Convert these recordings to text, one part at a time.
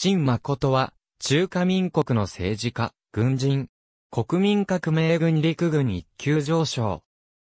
陳誠は、中華民国の政治家、軍人、国民革命軍陸軍一級上昇。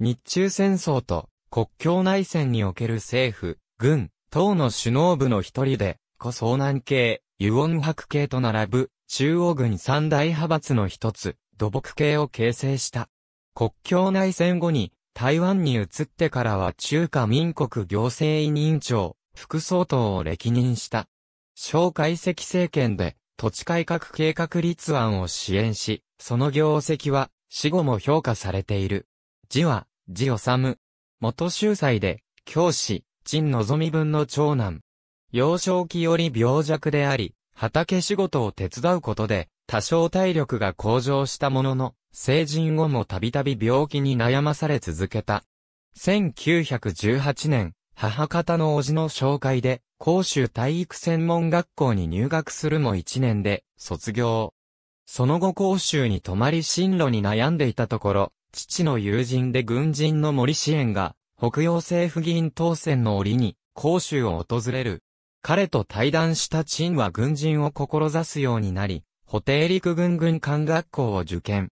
日中戦争と国境内戦における政府、軍、党の首脳部の一人で、古遭難系、ユオン白系と並ぶ、中央軍三大派閥の一つ、土木系を形成した。国境内戦後に、台湾に移ってからは中華民国行政委員長、副総統を歴任した。小解析政権で土地改革計画立案を支援し、その業績は死後も評価されている。字は、字治。元秀才で、教師、陳望文の長男。幼少期より病弱であり、畑仕事を手伝うことで、多少体力が向上したものの、成人後もたびたび病気に悩まされ続けた。1918年、母方の叔父の紹介で、甲州体育専門学校に入学するも1年で、卒業。その後甲州に泊まり進路に悩んでいたところ、父の友人で軍人の森支援が、北洋政府議員当選の折に、甲州を訪れる。彼と対談した陳は軍人を志すようになり、補定陸軍軍官学校を受験。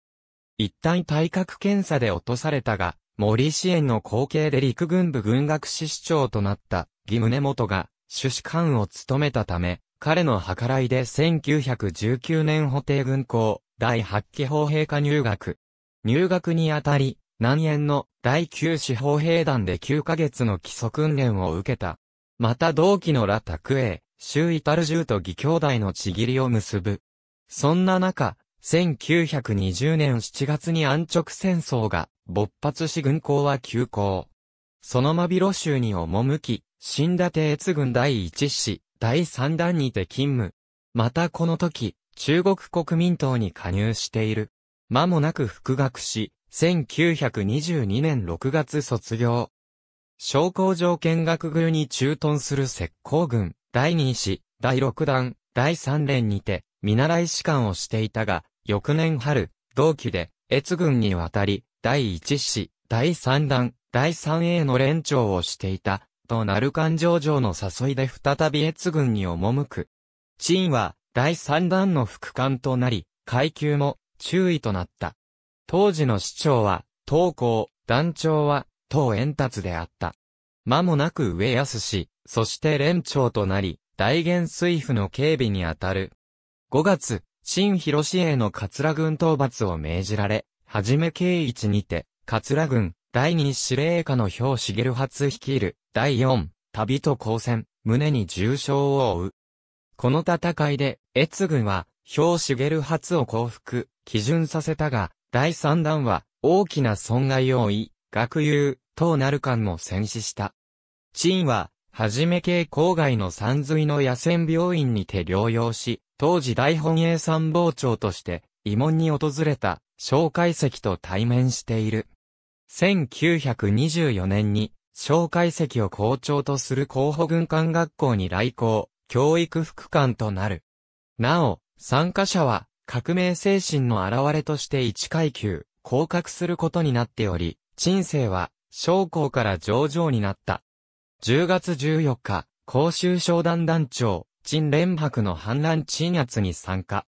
一旦体格検査で落とされたが、森支援の後継で陸軍部軍学士士長となった義宗元が主士官を務めたため、彼の計らいで1919年補定軍校第8期砲兵科入学。入学にあたり、南縁の第9四砲兵団で9ヶ月の基礎訓練を受けた。また同期の羅拓英、周至る銃と義兄弟のちぎりを結ぶ。そんな中、1920年7月に安直戦争が勃発し軍港は急行。そのまびろ州に赴き、新立越軍第一師、第三弾にて勤務。またこの時、中国国民党に加入している。間もなく復学し、1922年6月卒業。商工条件学宮に駐屯する石膏軍、第二師、第六弾、第三連にて、見習い士官をしていたが、翌年春、同期で、越軍に渡り、第一師、第三弾、第三 a の連長をしていた、となる勘定城の誘いで再び越軍に赴く。陳は、第三弾の副官となり、階級も、注意となった。当時の市長は、東高、団長は、東円達であった。間もなく上安氏、そして連長となり、大元水府の警備にあたる。5月、新広市への桂軍討伐を命じられ、はじめ慶一にて、桂軍、第二司令下の兵茂初率いる、第四、旅と交戦、胸に重傷を負う。この戦いで、越軍は、兵茂初を降伏、基準させたが、第三弾は、大きな損害を負い、学友、東なる間も戦死した。陳は、はじめ系郊外の山水の野戦病院にて療養し、当時大本営参謀長として、慰問に訪れた、蒋介石と対面している。1924年に、蒋介石を校長とする候補軍官学校に来校、教育副官となる。なお、参加者は、革命精神の現れとして一階級、降格することになっており、人生は、将校から上々になった。10月14日、公州商団団長、陳連白の反乱鎮圧に参加。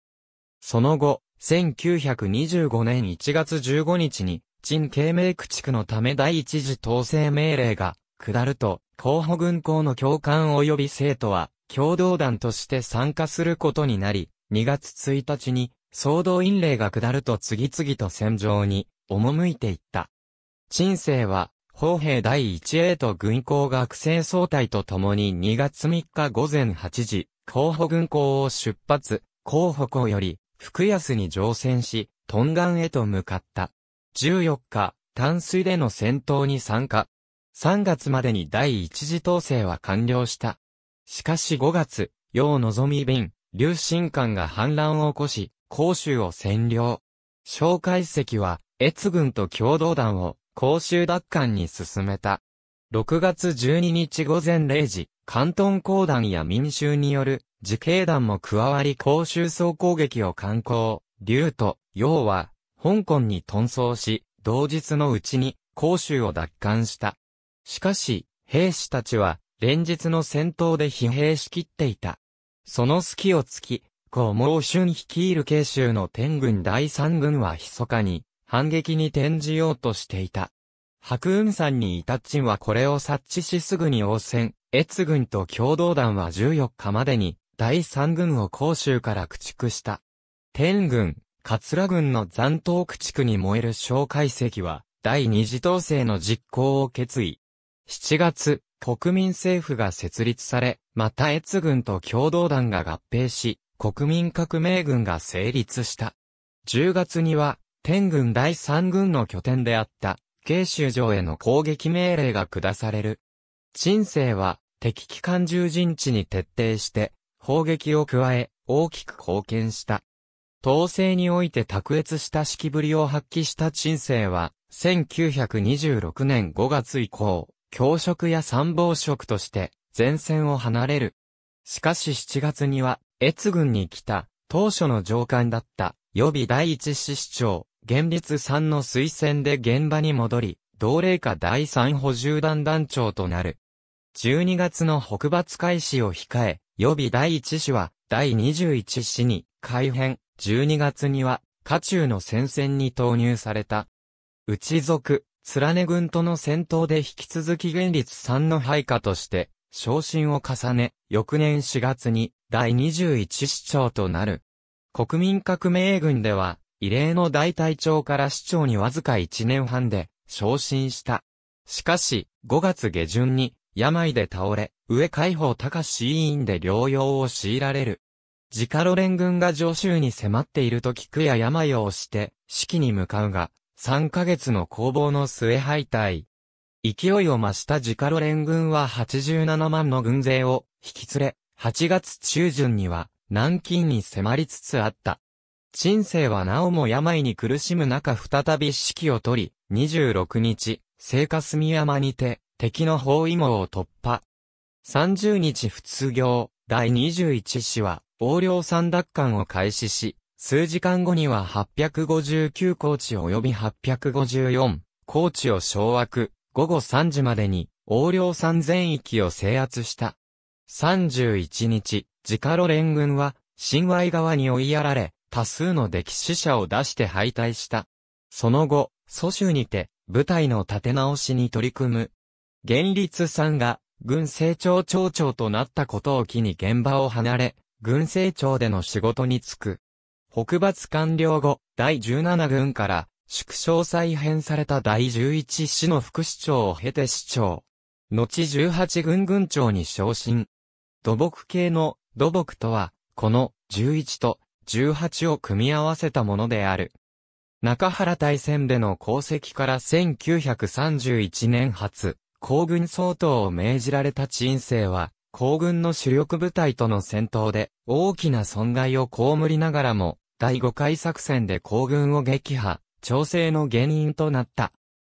その後、1925年1月15日に、陳慶明駆逐のため第一次統制命令が、下ると、候補軍校の教官及び生徒は、共同団として参加することになり、2月1日に、総動員令が下ると次々と戦場に、赴いていった。陳生は、砲兵第1栄と軍港学生総隊と共に2月3日午前8時、候補軍港を出発、候補港より、福安に乗船し、トンガンへと向かった。14日、淡水での戦闘に参加。3月までに第一次統制は完了した。しかし5月、要望み便、流進艦が反乱を起こし、甲州を占領。蒋介石は、越軍と共同団を、公衆奪還に進めた。6月12日午前0時、関東公団や民衆による自警団も加わり公衆総攻撃を観光、竜と陽は香港に遁走し、同日のうちに公衆を奪還した。しかし、兵士たちは連日の戦闘で疲弊しきっていた。その隙を突き、孔毛春率いる慶州の天軍第三軍は密かに反撃に転じようとしていた。白雲山にいた陳はこれを察知しすぐに応戦、越軍と共同団は14日までに、第三軍を甲州から駆逐した。天軍、桂軍の残党駆逐に燃える蒋介石は、第二次統制の実行を決意。7月、国民政府が設立され、また越軍と共同団が合併し、国民革命軍が成立した。10月には、天軍第三軍の拠点であった、慶州城への攻撃命令が下される。鎮西は、敵機関重陣地に徹底して、砲撃を加え、大きく貢献した。統制において卓越した式ぶりを発揮した鎮西は、1926年5月以降、教職や参謀職として前線を離れる。しかし7月には、越軍に来た、当初の上官だった、予備第一師師長、現立3の推薦で現場に戻り、同霊下第3補充団団長となる。12月の北伐開始を控え、予備第1師は第21師に改編、12月には、下中の戦線に投入された。内族、連根軍との戦闘で引き続き現立3の配下として、昇進を重ね、翌年4月に第21師長となる。国民革命軍では、異例の大隊長から市長にわずか1年半で昇進した。しかし、5月下旬に病で倒れ、上海高市委員で療養を強いられる。自家路連軍が上州に迫っていると聞くや病を押して、式に向かうが、3ヶ月の攻防の末敗退。勢いを増した自家路連軍は87万の軍勢を引き連れ、8月中旬には南京に迫りつつあった。陳生はなおも病に苦しむ中再び指揮を取り、26日、聖火霞山にて、敵の包囲網を突破。30日仏行、第21師は、横領山奪還を開始し、数時間後には859高地及び854高地を掌握、午後3時までに横領山全域を制圧した。31日、自家路連軍は、神話川に追いやられ、多数の歴史者を出して敗退した。その後、蘇州にて、部隊の立て直しに取り組む。元立さんが、軍政庁長長となったことを機に現場を離れ、軍政庁での仕事に就く。北伐完了後、第17軍から、縮小再編された第11市の副市長を経て市長。後18軍軍長に昇進。土木系の土木とは、この11と18を組み合わせたものである。中原大戦での功績から1931年初、皇軍総統を命じられた陳生は、皇軍の主力部隊との戦闘で、大きな損害を被りながらも、第5回作戦で皇軍を撃破、調整の原因となった。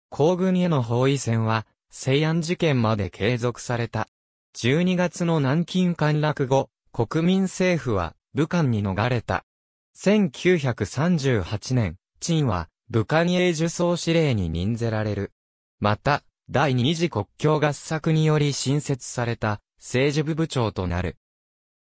皇軍への包囲戦は、西安事件まで継続された。12月の南京陥落後、国民政府は武漢に逃れた。1938年、陳は、武漢英受総司令に任ぜられる。また、第二次国境合作により新設された、政治部部長となる。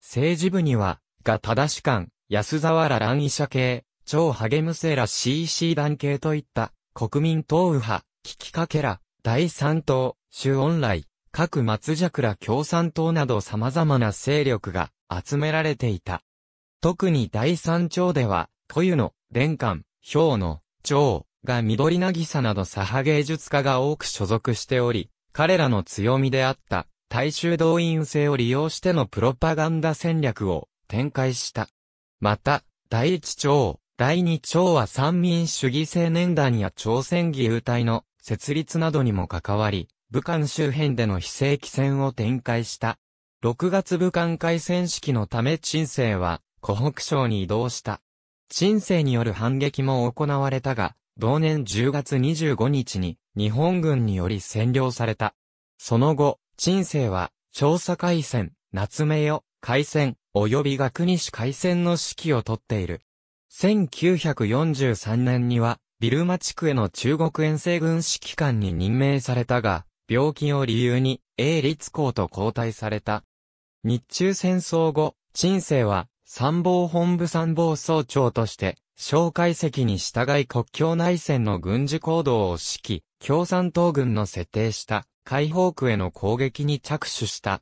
政治部には、が正し官、安沢ら乱医者系、超励むせら CC 団系といった、国民党右派、聞きかけら、第三党、周恩来、各松尺ら共産党など様々な勢力が集められていた。特に第三町では、湯の、伝官、氷の、蝶、が緑なぎさなど左派芸術家が多く所属しており、彼らの強みであった、大衆動員性を利用してのプロパガンダ戦略を展開した。また、第一町、第二町は三民主義青年団や朝鮮義勇隊の設立などにも関わり、武漢周辺での非正規戦を展開した。6月武漢海戦式のため鎮生は、湖北省に移動した。鎮西による反撃も行われたが、同年10月25日に日本軍により占領された。その後、鎮西は、調査海戦、夏目よ、海戦、及び学西海戦の指揮をとっている。1943年には、ビルマ地区への中国遠征軍指揮官に任命されたが、病気を理由に、英立港と交代された。日中戦争後、鎮西は、参謀本部参謀総長として、蒋介石に従い国境内戦の軍事行動を指揮、共産党軍の設定した解放区への攻撃に着手した。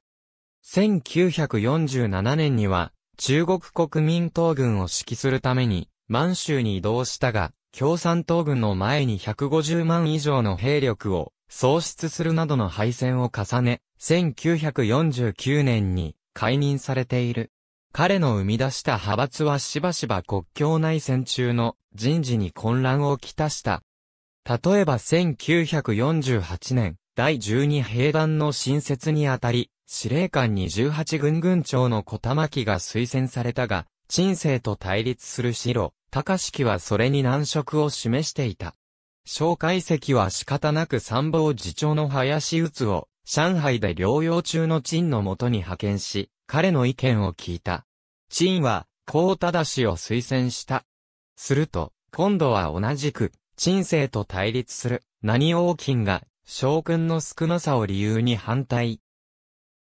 1947年には、中国国民党軍を指揮するために、満州に移動したが、共産党軍の前に150万以上の兵力を喪失するなどの敗戦を重ね、1949年に解任されている。彼の生み出した派閥はしばしば国境内戦中の人事に混乱をきたした。例えば1948年、第12兵団の新設にあたり、司令官に18軍軍長の小玉木が推薦されたが、鎮政と対立する白、高式はそれに難色を示していた。小介石は仕方なく参謀次長の林宇津を、上海で療養中の鎮のもとに派遣し、彼の意見を聞いた。チンは、孔忠氏を推薦した。すると、今度は同じく、陳政と対立する、何王金が、将軍の少なさを理由に反対。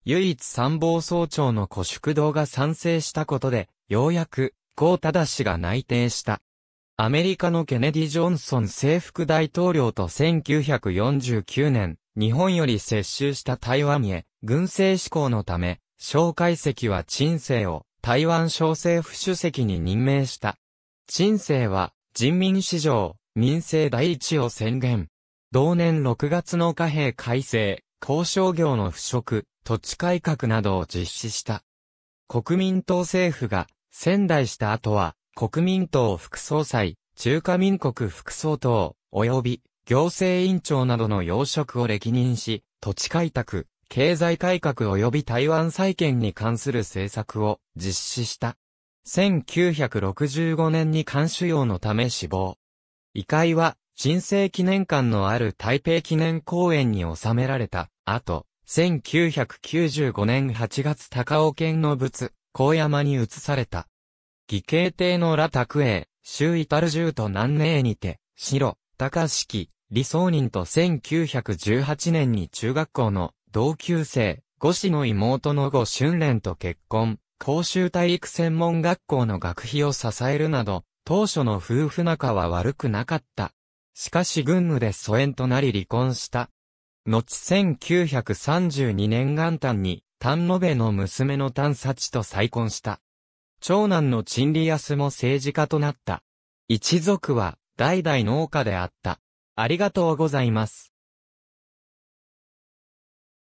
唯一参謀総長の古宿堂が賛成したことで、ようやく、孔忠氏が内定した。アメリカのケネディ・ジョンソン征服大統領と1949年、日本より接収した台湾へ、軍政志向のため、蒋介石は陳生を台湾省政府主席に任命した。陳生は人民史上民政第一を宣言。同年6月の貨幣改正、交渉業の腐食、土地改革などを実施した。国民党政府が仙台した後は国民党副総裁、中華民国副総統、及び行政委員長などの要職を歴任し、土地開拓、経済改革及び台湾再建に関する政策を実施した。1965年に肝腫瘍のため死亡。遺骸は、新生記念館のある台北記念公園に収められた後、1995年8月高尾県の仏、高山に移された。義兄帝の羅卓英、周至る十と南寧にて、白、高式、理想人と1918年に中学校の同級生、五子の妹の後春蓮と結婚、公衆体育専門学校の学費を支えるなど、当初の夫婦仲は悪くなかった。しかし軍務で疎遠となり離婚した。後1932年元旦に、丹野部の娘の丹幸と再婚した。長男の陳利安も政治家となった。一族は、代々農家であった。ありがとうございます。